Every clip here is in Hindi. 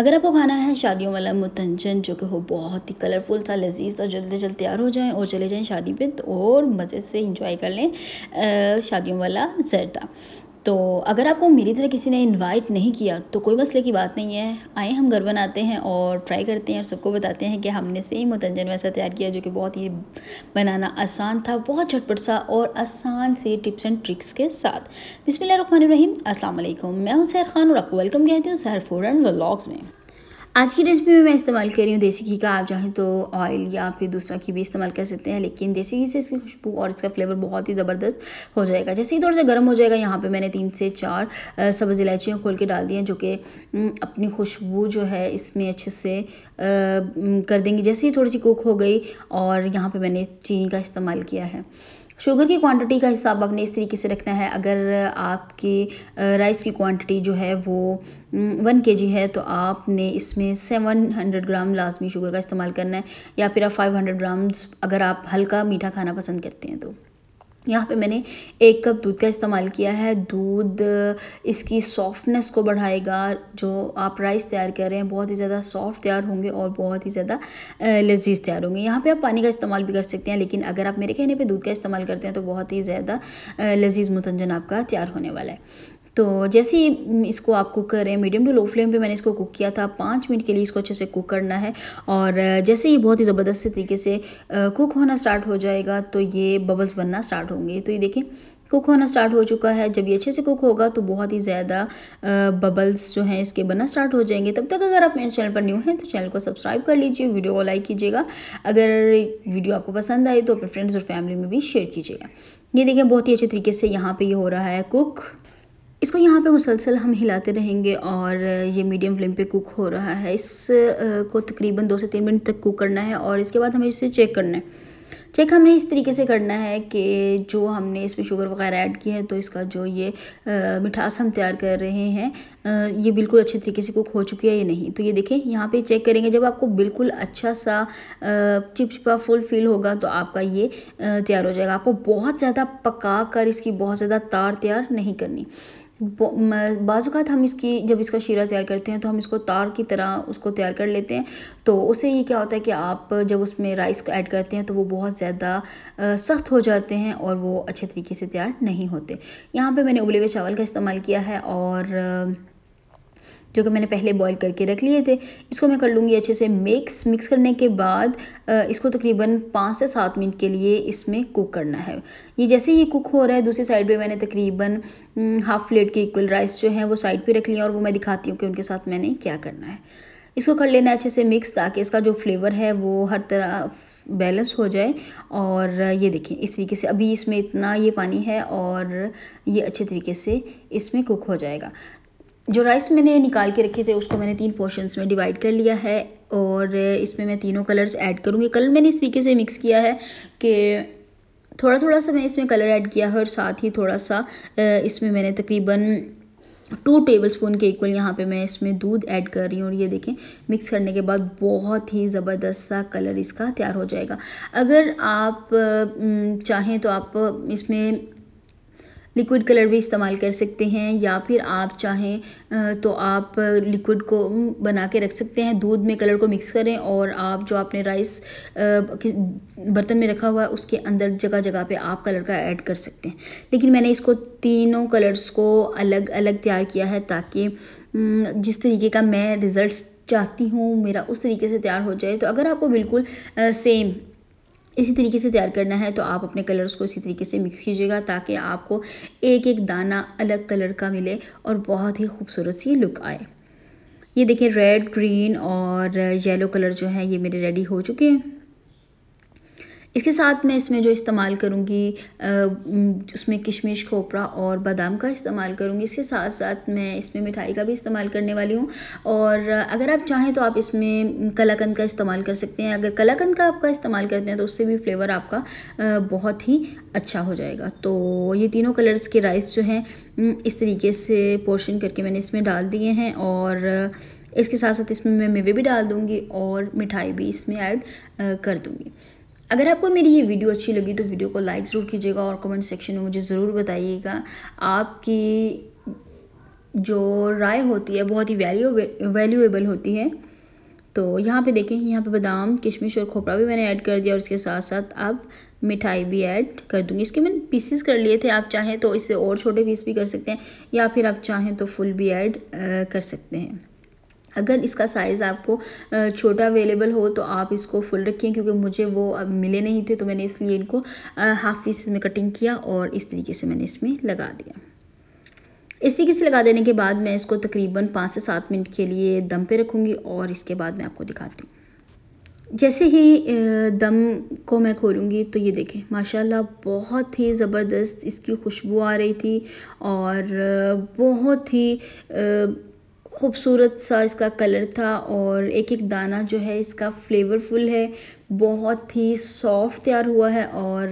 अगर आपको खाना है शादियों वाला मुतंजन जो कि हो बहुत ही कलरफुल सा लजीज और जल्दी जल्द तैयार हो जाएं और चले जाएं शादी पे तो और मज़े से इंजॉय कर लें शादियों वाला जरदा तो अगर आपको मेरी तरह किसी ने इनवाइट नहीं किया तो कोई मसले की बात नहीं है आए हम घर बनाते हैं और ट्राई करते हैं और सबको बताते हैं कि हमने सेम मतंजन वैसा तैयार किया जो कि बहुत ही बनाना आसान था बहुत झटपट सा और आसान से टिप्स एंड ट्रिक्स के साथ रहमान रहीम अस्सलाम वालेकुम मैं हूं सैर खान और आपको वेलकम कहती हूँ सैर फूड एंड व्लॉग्स में आज की रेसिपी में मैं इस्तेमाल कर रही हूँ देसी घी का आप चाहें तो ऑयल या फिर दूसरा घी भी इस्तेमाल कर सकते हैं लेकिन देसी घी से इसकी खुशबू और इसका फ्लेवर बहुत ही ज़बरदस्त हो जाएगा जैसे ही थोड़ा सा गर्म हो जाएगा यहाँ पे मैंने तीन से चार सब्ज़ इलायचियाँ खोल के डाल दी हैं जो कि अपनी खुशबू जो है इसमें अच्छे से कर देंगी जैसे ही थोड़ी सी कुक हो गई और यहाँ पर मैंने चीनी का इस्तेमाल किया है शुगर की क्वांटिटी का हिसाब आपने इस तरीके से रखना है अगर आपके राइस की क्वांटिटी जो है वो वन के जी है तो आपने इसमें सेवन हंड्रेड ग्राम लाजमी शुगर का इस्तेमाल करना है या फिर आप फाइव हंड्रेड ग्राम्स अगर आप हल्का मीठा खाना पसंद करते हैं तो यहाँ पे मैंने एक कप दूध का इस्तेमाल किया है दूध इसकी सॉफ्टनेस को बढ़ाएगा जो आप राइस तैयार कर रहे हैं बहुत ही ज़्यादा सॉफ्ट तैयार होंगे और बहुत ही ज़्यादा लजीज तैयार होंगे यहाँ पे आप पानी का इस्तेमाल भी कर सकते हैं लेकिन अगर आप मेरे कहने पे दूध का इस्तेमाल करते हैं तो बहुत ही ज़्यादा लजीज मुतंजन आपका तैयार होने वाला है तो जैसे ही इसको आप कुक कर रहे हैं मीडियम टू लो फ्लेम पे मैंने इसको कुक किया था पाँच मिनट के लिए इसको अच्छे से कुक करना है और जैसे ही बहुत ही ज़बरदस्त तरीके से कुक होना स्टार्ट हो जाएगा तो ये बबल्स बनना स्टार्ट होंगे तो ये देखें कुक होना स्टार्ट हो चुका है जब ये अच्छे से कुक होगा तो बहुत ही ज़्यादा बबल्स जो हैं इसके बनना स्टार्ट हो जाएंगे तब तक अगर आप मेरे चैनल पर न्यू हैं तो चैनल को सब्सक्राइब कर लीजिए वीडियो को लाइक कीजिएगा अगर वीडियो आपको पसंद आए तो अपने फ्रेंड्स और फैमिली में भी शेयर कीजिएगा ये देखें बहुत ही अच्छे तरीके से यहाँ पर ये हो रहा है कुक इसको यहाँ पे मुसलसल हम हिलाते रहेंगे और ये मीडियम फ्लेम पे कुक हो रहा है इस को तकरीबन दो से तीन मिनट तक कुक करना है और इसके बाद हमें इसे चेक करना है चेक हमने इस तरीके से करना है कि जो हमने इसमें शुगर वगैरह ऐड किया है तो इसका जो ये मिठास हम तैयार कर रहे हैं आ, ये बिल्कुल अच्छे तरीके से कुक हो चुकी है या नहीं तो ये देखें यहाँ पे चेक करेंगे जब आपको बिल्कुल अच्छा सा चिपचिपा फुल फील होगा तो आपका ये तैयार हो जाएगा आपको बहुत ज़्यादा पका कर इसकी बहुत ज़्यादा तार तैयार नहीं करनी बाज़ात हम इसकी जब इसका शीरा तैयार करते हैं तो हम इसको तार की तरह उसको तैयार कर लेते हैं तो उससे ये क्या होता है कि आप जब उसमें राइस को ऐड करते हैं तो वो बहुत ज़्यादा सख्त हो जाते हैं और वो अच्छे तरीके से तैयार नहीं होते यहाँ पे मैंने उबले हुए चावल का इस्तेमाल किया है और जो कि मैंने पहले बॉईल करके रख लिए थे इसको मैं कर लूँगी अच्छे से मिक्स मिक्स करने के बाद इसको तकरीबन पाँच से सात मिनट के लिए इसमें कुक करना है ये जैसे ये कुक हो रहा है दूसरी साइड पे मैंने तकरीबन हाफ़ प्लेट के इक्वल राइस जो है वो साइड पे रख लिया और वो मैं दिखाती हूँ कि उनके साथ मैंने क्या करना है इसको कर लेना अच्छे से मिक्स ताकि इसका जो फ्लेवर है वो हर तरह बैलेंस हो जाए और ये देखें इस तरीके से अभी इसमें इतना ये पानी है और ये अच्छे तरीके से इसमें कुक हो जाएगा जो राइस मैंने निकाल के रखे थे उसको मैंने तीन पोर्शंस में डिवाइड कर लिया है और इसमें मैं तीनों कलर्स ऐड करूँगी कल मैंने इस तरीके से मिक्स किया है कि थोड़ा थोड़ा सा मैंने इसमें कलर ऐड किया है और साथ ही थोड़ा सा इसमें मैंने तकरीबन टू टेबल स्पून के इक्वल यहाँ पे मैं इसमें दूध ऐड कर रही हूँ और ये देखें मिक्स करने के बाद बहुत ही ज़बरदस्त सा कलर इसका तैयार हो जाएगा अगर आप चाहें तो आप इसमें लिक्विड कलर भी इस्तेमाल कर सकते हैं या फिर आप चाहें तो आप लिक्विड को बना के रख सकते हैं दूध में कलर को मिक्स करें और आप जो आपने राइस बर्तन में रखा हुआ है उसके अंदर जगह जगह पे आप कलर का ऐड कर सकते हैं लेकिन मैंने इसको तीनों कलर्स को अलग अलग तैयार किया है ताकि जिस तरीके का मैं रिज़ल्ट चाहती हूँ मेरा उस तरीके से तैयार हो जाए तो अगर आपको बिल्कुल सेम इसी तरीके से तैयार करना है तो आप अपने कलर्स को इसी तरीके से मिक्स कीजिएगा ताकि आपको एक एक दाना अलग कलर का मिले और बहुत ही खूबसूरत सी लुक आए ये देखिए रेड ग्रीन और येलो कलर जो है ये मेरे रेडी हो चुके हैं इसके साथ मैं इसमें जो इस्तेमाल करूँगी उसमें किशमिश खोपरा और बादाम का इस्तेमाल करूँगी इसके साथ साथ मैं इसमें मिठाई का भी इस्तेमाल करने वाली हूँ और अगर आप चाहें तो आप इसमें कलाकंद का इस्तेमाल कर सकते हैं अगर कलाकंद का आपका इस्तेमाल करते हैं तो उससे भी फ्लेवर आपका बहुत ही अच्छा हो जाएगा तो ये तीनों कलर्स के राइस जो हैं इस तरीके से पोर्शन करके मैंने इसमें डाल दिए हैं और इसके साथ साथ इसमें मैं मेवे भी डाल दूँगी और मिठाई भी इसमें ऐड कर दूँगी अगर आपको मेरी ये वीडियो अच्छी लगी तो वीडियो को लाइक ज़रूर कीजिएगा और कमेंट सेक्शन में मुझे ज़रूर बताइएगा आपकी जो राय होती है बहुत ही वैल्यूएबल वैल्यूएबल होती है तो यहाँ पे देखें यहाँ पे बादाम किशमिश और खोपरा भी मैंने ऐड कर दिया और इसके साथ साथ आप मिठाई भी ऐड कर दूँगी इसके मैंने पीसीस कर लिए थे आप चाहें तो इसे और छोटे पीस भी कर सकते हैं या फिर आप चाहें तो फुल भी ऐड कर सकते हैं अगर इसका साइज़ आपको छोटा अवेलेबल हो तो आप इसको फुल रखें क्योंकि मुझे वो अब मिले नहीं थे तो मैंने इसलिए इनको हाफ पीस में कटिंग किया और इस तरीके से मैंने इसमें लगा दिया इस तरीके से लगा देने के बाद मैं इसको तकरीबन पाँच से सात मिनट के लिए दम पे रखूँगी और इसके बाद मैं आपको दिखाती हूँ जैसे ही दम को मैं खोलूँगी तो ये देखें माशाल्लाह बहुत ही ज़बरदस्त इसकी खुशबू आ रही थी और बहुत ही खूबसूरत सा इसका कलर था और एक एक दाना जो है इसका फ्लेवरफुल है बहुत ही सॉफ्ट तैयार हुआ है और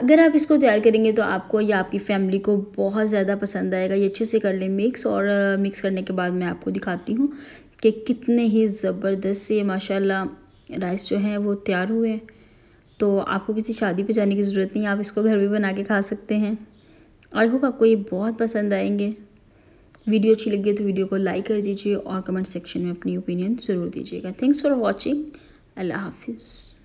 अगर आप इसको तैयार करेंगे तो आपको या आपकी फैमिली को बहुत ज़्यादा पसंद आएगा ये अच्छे से कर लें मिक्स और मिक्स करने के बाद मैं आपको दिखाती हूँ कि कितने ही ज़बरदस्त से माशाल्लाह राइस जो हैं वो तैयार हुए तो आपको किसी शादी पे जाने की ज़रूरत नहीं आप इसको घर भी बना के खा सकते हैं आई होप आपको ये बहुत पसंद आएंगे वीडियो अच्छी लगी है तो वीडियो को लाइक कर दीजिए और कमेंट सेक्शन में अपनी ओपिनियन ज़रूर दीजिएगा थैंक्स फॉर वॉचिंग अल्लाह हाफिज़